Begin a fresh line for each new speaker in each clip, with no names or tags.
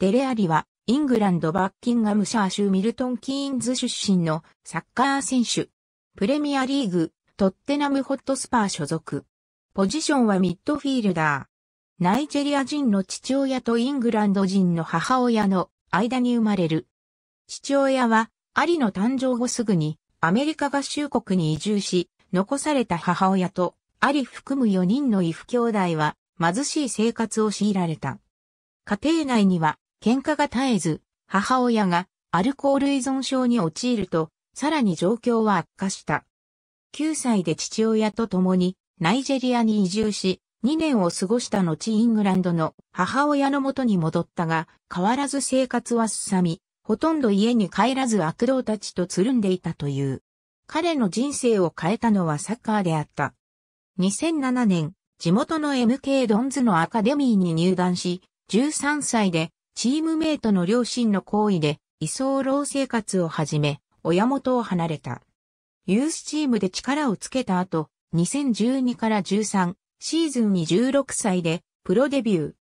デレアリは、イングランドバッキンガムシャー州ミルトンキーンズ出身のサッカー選手。プレミアリーグ、トッテナムホットスパー所属。ポジションはミッドフィールダー。ナイジェリア人の父親とイングランド人の母親の間に生まれる。父親は、アリの誕生後すぐにアメリカ合衆国に移住し、残された母親とアリ含む4人の異父兄弟は貧しい生活を強いられた。家庭内には喧嘩が絶えず、母親がアルコール依存症に陥ると、さらに状況は悪化した。9歳で父親と共にナイジェリアに移住し、2年を過ごした後イングランドの母親の元に戻ったが、変わらず生活はすさみ、ほとんど家に帰らず悪童たちとつるんでいたという。彼の人生を変えたのはサッカーであった。2007年、地元の MK ドンズのアカデミーに入団し、13歳でチームメイトの両親の行為で居候生活を始め、親元を離れた。ユースチームで力をつけた後、2012から13シーズンに16歳でプロデビュー。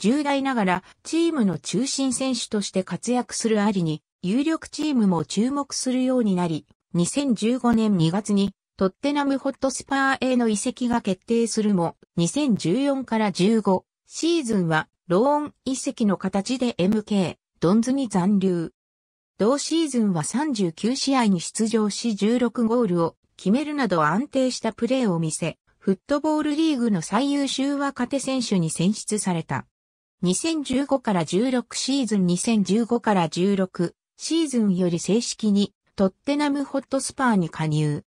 重大ながらチームの中心選手として活躍するアリに有力チームも注目するようになり、2015年2月にトッテナムホットスパーへの移籍が決定するも、2014から15シーズンはローン遺跡の形で MK、ドンズに残留。同シーズンは39試合に出場し16ゴールを決めるなど安定したプレーを見せ、フットボールリーグの最優秀若手選手に選出された。2015から16シーズン2015から16シーズンより正式にトッテナムホットスパーに加入。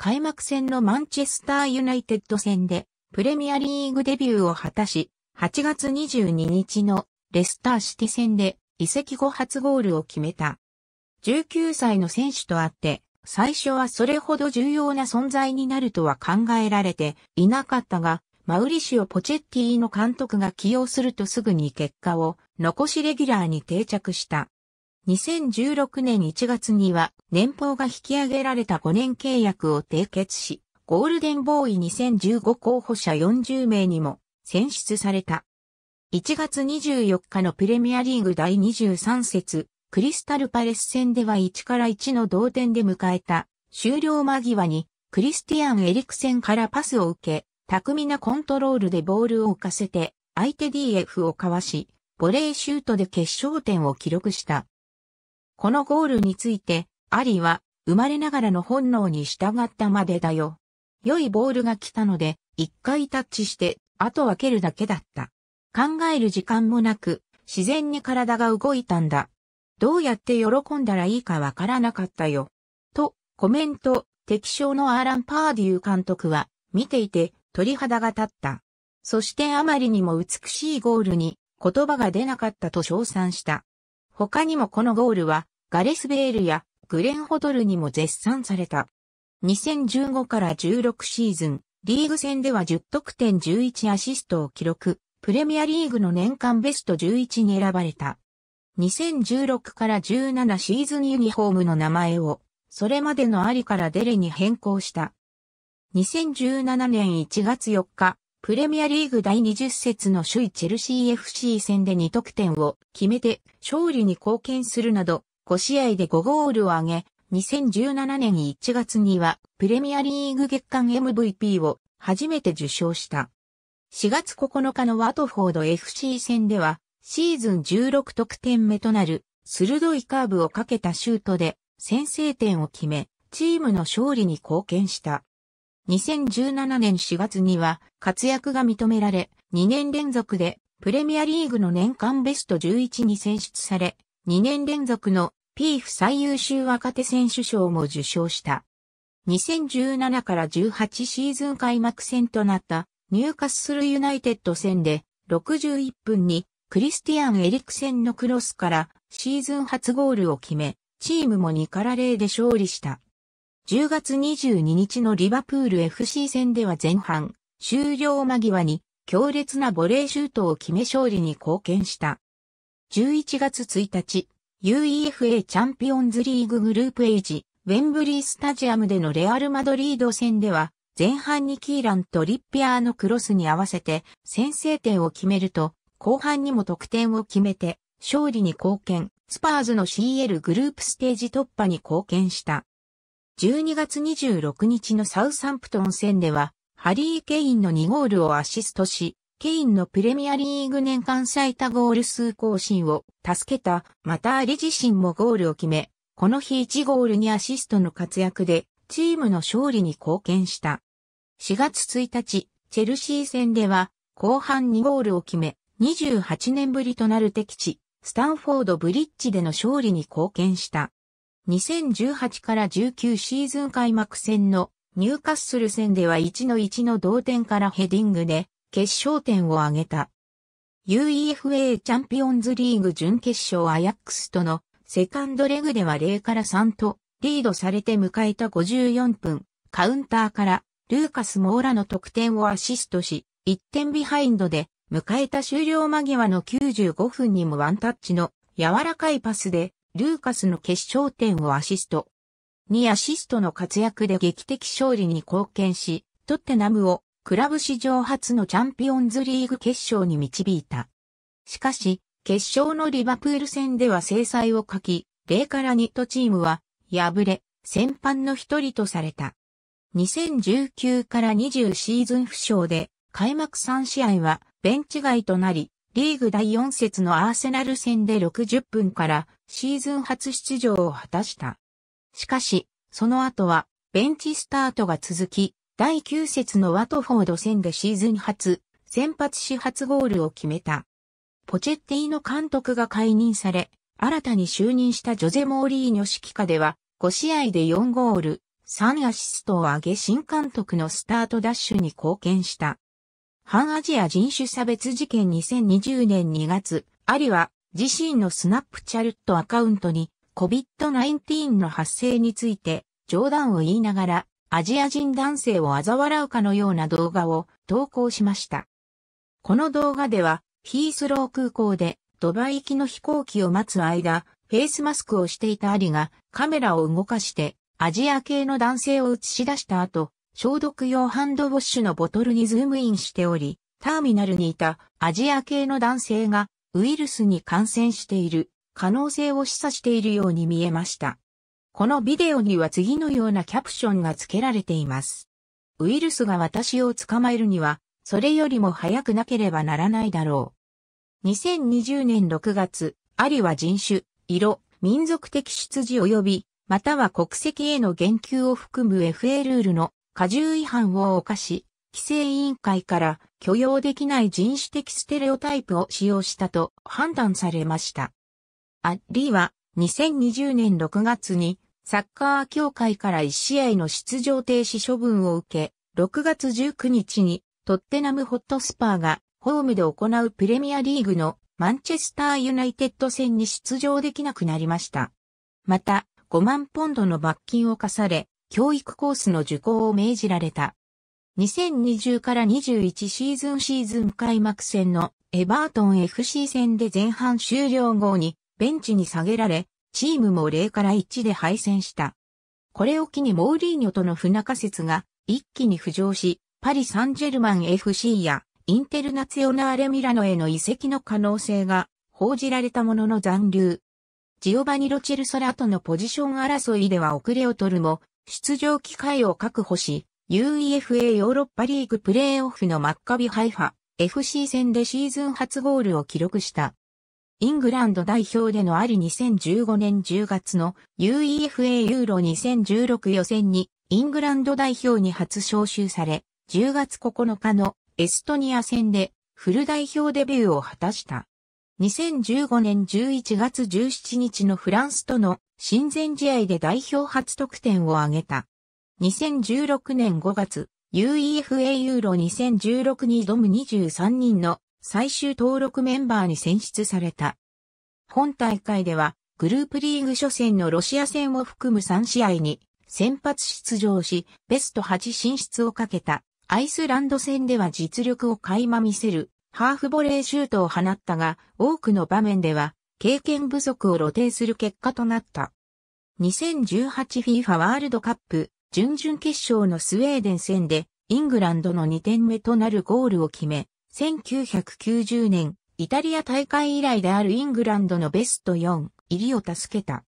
開幕戦のマンチェスターユナイテッド戦でプレミアリーグデビューを果たし、8月22日のレスターシティ戦で移籍後初ゴールを決めた。19歳の選手とあって、最初はそれほど重要な存在になるとは考えられていなかったが、マウリシオ・ポチェッティの監督が起用するとすぐに結果を残しレギュラーに定着した。2016年1月には年俸が引き上げられた5年契約を締結し、ゴールデンボーイ2015候補者40名にも選出された。1月24日のプレミアリーグ第23節、クリスタルパレス戦では1から1の同点で迎えた終了間際にクリスティアン・エリクセンからパスを受け、巧みなコントロールでボールを浮かせて相手 DF をかわし、ボレーシュートで決勝点を記録した。このゴールについて、アリは、生まれながらの本能に従ったまでだよ。良いボールが来たので、一回タッチして、あとは蹴るだけだった。考える時間もなく、自然に体が動いたんだ。どうやって喜んだらいいかわからなかったよ。と、コメント、敵将のアーラン・パーデュー監督は、見ていて、鳥肌が立った。そしてあまりにも美しいゴールに、言葉が出なかったと称賛した。他にもこのゴールは、ガレス・ベールやグレン・ホドルにも絶賛された。2015から16シーズン、リーグ戦では10得点11アシストを記録、プレミアリーグの年間ベスト11に選ばれた。2016から17シーズンユニフォームの名前を、それまでのアリからデレに変更した。2017年1月4日、プレミアリーグ第20節の首位チェルシー FC 戦で2得点を決めて勝利に貢献するなど5試合で5ゴールを挙げ、2017年1月にはプレミアリーグ月間 MVP を初めて受賞した。4月9日のワトフォード FC 戦ではシーズン16得点目となる鋭いカーブをかけたシュートで先制点を決め、チームの勝利に貢献した。2017年4月には活躍が認められ、2年連続でプレミアリーグの年間ベスト11に選出され、2年連続の PF 最優秀若手選手賞も受賞した。2017から18シーズン開幕戦となったニューカッスルユナイテッド戦で61分にクリスティアン・エリクセンのクロスからシーズン初ゴールを決め、チームも2から0で勝利した。10月22日のリバプール FC 戦では前半、終了間際に強烈なボレーシュートを決め勝利に貢献した。11月1日、UEFA チャンピオンズリーググループ A 時、ウェンブリースタジアムでのレアル・マドリード戦では、前半にキーランとリッピアーのクロスに合わせて先制点を決めると、後半にも得点を決めて、勝利に貢献、スパーズの CL グループステージ突破に貢献した。12月26日のサウサンプトン戦では、ハリー・ケインの2ゴールをアシストし、ケインのプレミアリーグ年間最多ゴール数更新を助けた、またアリ自身もゴールを決め、この日1ゴールにアシストの活躍で、チームの勝利に貢献した。4月1日、チェルシー戦では、後半2ゴールを決め、28年ぶりとなる敵地、スタンフォードブリッジでの勝利に貢献した。2018から19シーズン開幕戦のニューカッスル戦では1の1の同点からヘディングで決勝点を挙げた。UEFA チャンピオンズリーグ準決勝アヤックスとのセカンドレグでは0から3とリードされて迎えた54分、カウンターからルーカス・モーラの得点をアシストし、1点ビハインドで迎えた終了間際の95分にもワンタッチの柔らかいパスでルーカスの決勝点をアシスト。2アシストの活躍で劇的勝利に貢献し、トッテナムをクラブ史上初のチャンピオンズリーグ決勝に導いた。しかし、決勝のリバプール戦では制裁を書き、0から2とチームは敗れ、先般の一人とされた。2019から20シーズン負傷で、開幕3試合はベンチ外となり、リーグ第4節のアーセナル戦で60分からシーズン初出場を果たした。しかし、その後はベンチスタートが続き、第9節のワトフォード戦でシーズン初、先発始発ゴールを決めた。ポチェッティの監督が解任され、新たに就任したジョゼ・モーリーニョ指揮下では、5試合で4ゴール、3アシストを上げ新監督のスタートダッシュに貢献した。反アジア人種差別事件2020年2月、アリは自身のスナップチャルットアカウントに COVID-19 の発生について冗談を言いながらアジア人男性を嘲笑うかのような動画を投稿しました。この動画ではヒースロー空港でドバイ行きの飛行機を待つ間、フェイスマスクをしていたアリがカメラを動かしてアジア系の男性を映し出した後、消毒用ハンドウォッシュのボトルにズームインしており、ターミナルにいたアジア系の男性がウイルスに感染している可能性を示唆しているように見えました。このビデオには次のようなキャプションが付けられています。ウイルスが私を捕まえるには、それよりも早くなければならないだろう。2020年6月、ありは人種、色、民族的出自及び、または国籍への言及を含む FA ルールの過重違反を犯し、規制委員会から許容できない人種的ステレオタイプを使用したと判断されました。アッリーは2020年6月にサッカー協会から1試合の出場停止処分を受け、6月19日にトッテナムホットスパーがホームで行うプレミアリーグのマンチェスターユナイテッド戦に出場できなくなりました。また、5万ポンドの罰金を課され、教育コースの受講を命じられた。2020から21シーズンシーズン開幕戦のエバートン FC 戦で前半終了後にベンチに下げられ、チームも0から1で敗戦した。これを機にモーリーニョとの不仲説が一気に浮上し、パリ・サンジェルマン FC やインテルナツヨナーレ・ミラノへの移籍の可能性が報じられたものの残留。ジオバニロ・チェルソラとのポジション争いでは遅れを取るも、出場機会を確保し、UEFA ヨーロッパリーグプレーオフのマッカビハイファ FC 戦でシーズン初ゴールを記録した。イングランド代表でのあり2015年10月の UEFA ユーロ2016予選にイングランド代表に初招集され、10月9日のエストニア戦でフル代表デビューを果たした。2015年11月17日のフランスとの親善試合で代表初得点を挙げた。2016年5月、UEFA ユーロ2016に挑む23人の最終登録メンバーに選出された。本大会では、グループリーグ初戦のロシア戦を含む3試合に先発出場し、ベスト8進出をかけた。アイスランド戦では実力を垣間見せる、ハーフボレーシュートを放ったが、多くの場面では、経験不足を露呈する結果となった。2018FIFA ワールドカップ準々決勝のスウェーデン戦でイングランドの2点目となるゴールを決め、1990年イタリア大会以来であるイングランドのベスト4入りを助けた。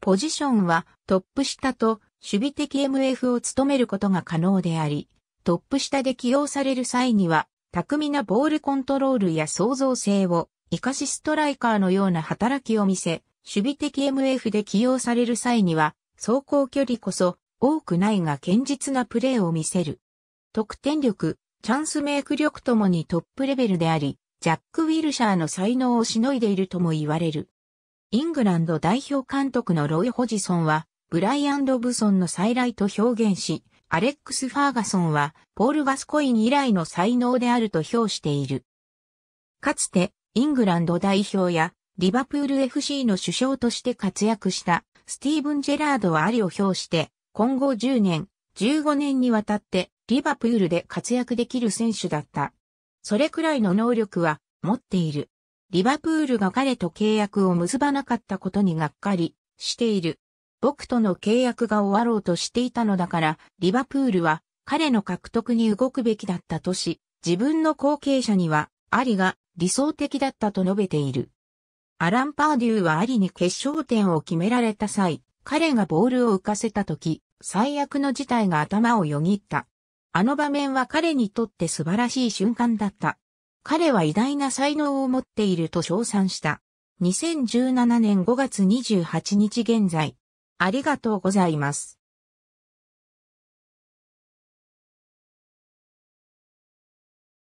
ポジションはトップ下と守備的 MF を務めることが可能であり、トップ下で起用される際には、巧みなボールコントロールや創造性をイカシストライカーのような働きを見せ、守備的 MF で起用される際には、走行距離こそ多くないが堅実なプレーを見せる。得点力、チャンスメイク力ともにトップレベルであり、ジャック・ウィルシャーの才能をしのいでいるとも言われる。イングランド代表監督のロイ・ホジソンは、ブライアン・ロブソンの再来と表現し、アレックス・ファーガソンは、ポール・バスコイン以来の才能であると評している。かつて、イングランド代表やリバプール FC の首相として活躍したスティーブン・ジェラードはありを表して今後10年、15年にわたってリバプールで活躍できる選手だった。それくらいの能力は持っている。リバプールが彼と契約を結ばなかったことにがっかりしている。僕との契約が終わろうとしていたのだから、リバプールは彼の獲得に動くべきだったとし、自分の後継者にはアリが理想的だったと述べている。アラン・パーデューはアリに決勝点を決められた際、彼がボールを浮かせた時、最悪の事態が頭をよぎった。あの場面は彼にとって素晴らしい瞬間だった。彼は偉大な才能を持っていると称賛した。2017年5月28日現在。ありがとうございます。